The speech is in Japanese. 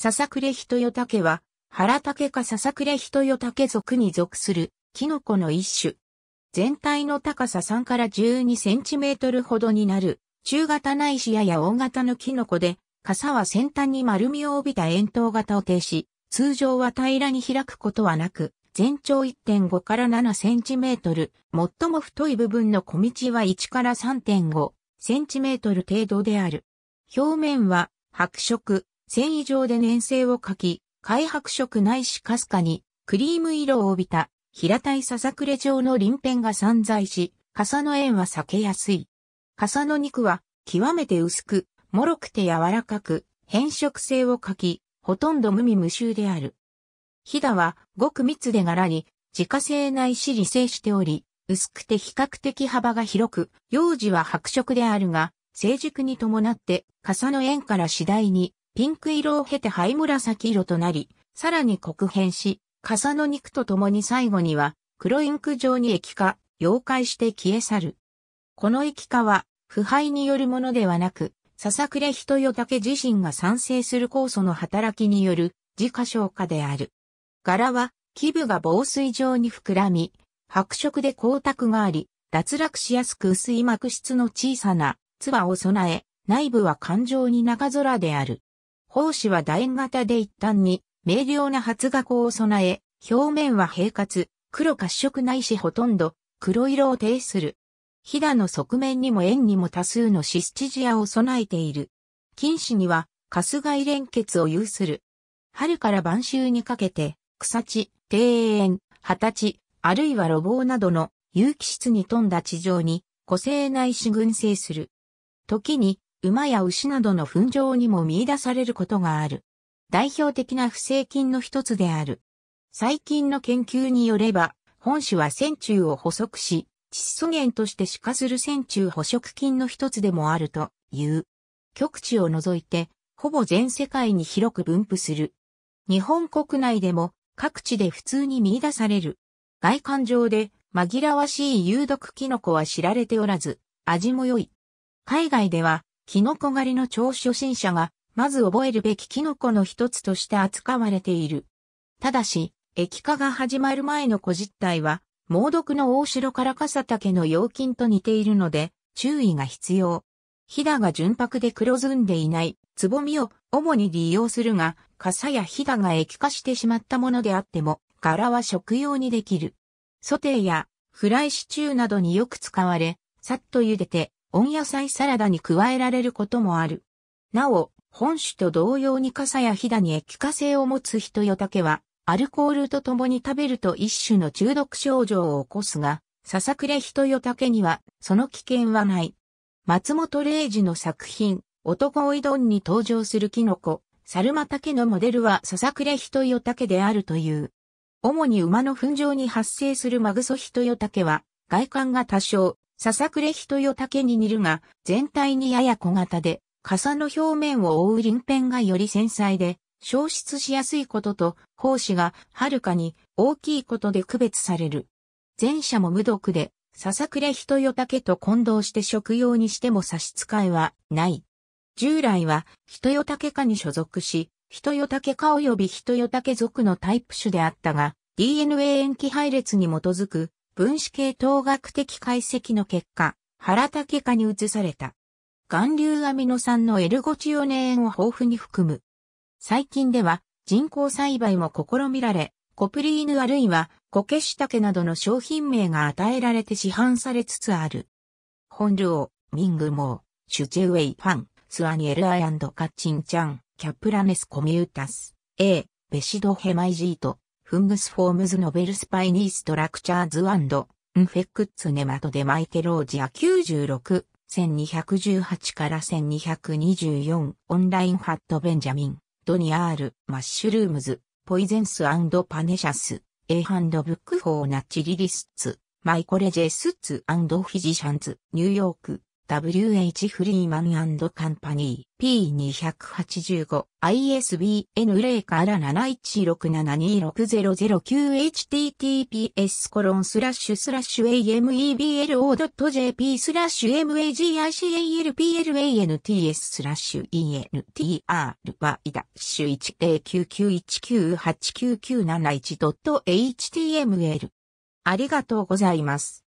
ササクレヒトヨタケは、原ケかササクレヒトヨタケ属に属する、キノコの一種。全体の高さ3から12センチメートルほどになる、中型ないしやや大型のキノコで、傘は先端に丸みを帯びた円筒型を呈し、通常は平らに開くことはなく、全長1.5から7センチメートル、最も太い部分の小道は1から3.5センチメートル程度である。表面は白色、繊維状で粘性を欠き、開白色ないしかすかに、クリーム色を帯びた、平たいささくれ状の鱗片が散在し、傘の縁は避けやすい。傘の肉は、極めて薄く、脆くて柔らかく、変色性を欠き、ほとんど無味無臭である。ひだは、ごく密で柄に、自家製ないし理性しており、薄くて比較的幅が広く、幼児は白色であるが、成熟に伴って、傘の縁から次第にピンク色を経て灰紫色となり、さらに黒変し、傘の肉と共に最後には、黒インク状に液化、溶解して消え去る。この液化は、腐敗によるものではなく、ささくれ人よけ自身が賛成する酵素の働きによる自家消化である。柄は、基部が防水状に膨らみ、白色で光沢があり、脱落しやすく薄い膜質の小さな、ツバを備え、内部は環状に中空である。胞子は楕円型で一端に明瞭な発芽孔を備え、表面は平滑、黒褐色ないしほとんど黒色を呈する。ひだの側面にも円にも多数のシスチジアを備えている。菌糸には、カスガイ連結を有する。春から晩秋にかけて、草地、庭園、畑地、あるいは路傍などの有機質に富んだ地上に、個性ないし群生する。時に、馬や牛などの糞状にも見出されることがある。代表的な不正菌の一つである。最近の研究によれば、本種は線虫を捕食し、窒素源として死化する線虫捕食菌の一つでもあるという。極地を除いて、ほぼ全世界に広く分布する。日本国内でも各地で普通に見出される。外観上で紛らわしい有毒キノコは知られておらず、味も良い。海外ではキノコ狩りの超初心者が、まず覚えるべきキノコの一つとして扱われている。ただし、液化が始まる前の古実体は、猛毒の大城から傘丈の陽菌と似ているので、注意が必要。ヒダが純白で黒ずんでいない、つぼみを主に利用するが、傘やヒダが液化してしまったものであっても、柄は食用にできる。ソテーやフライシチューなどによく使われ、さっと茹でて温野菜サラダに加えられることもある。なお、本種と同様に傘やひだに液化性を持つ人よケは、アルコールと共に食べると一種の中毒症状を起こすが、ささくれ人よケには、その危険はない。松本零士の作品、男追いどんに登場するキノコ、サルマタケのモデルはささくれ人よケであるという。主に馬の糞状に発生するマグソヒトヨタケは、外観が多少、ヒト人よケに似るが、全体にやや小型で、傘の表面を覆う鱗片がより繊細で、消失しやすいことと、胞子がはるかに大きいことで区別される。前者も無毒で、ヒト人よケと混同して食用にしても差し支えはない。従来は、人よケ科に所属し、人よケ科及び人よケ属のタイプ種であったが、DNA 塩基配列に基づく分子系統学的解析の結果、原竹化に移された。含硫アミノ酸の L ゴチオネーンを豊富に含む。最近では人工栽培も試みられ、コプリーヌあるいはコケシタケなどの商品名が与えられて市販されつつある。本領、ミングモー、シュチェウェイファン、スアニエルアイカッチンチャン、キャプラネスコミュータス、A、ベシドヘマイジート、フングス・フォームズ・ノベル・スパイニー・ストラクチャーズ・アンド、ンフェックッツ・ネマト・デ・マイケロージア96、1218から1224、オンライン・ハット・ベンジャミン、ドニアール、マッシュルームズ、ポイゼンス・パネシャス、A ハンドブック・フォー・ナッチ・リリスツ、マイコレ・ジェスツ・フィジシャンズ、ニューヨーク、WH フリーマンカンパニー P285 ISBN 0から7167726009 https コロンスラッシュスラッシュ ameblo.jp スラッシュ magicalplants スラッシュ entr バイダッシュ 10991989971.html ありがとうございます。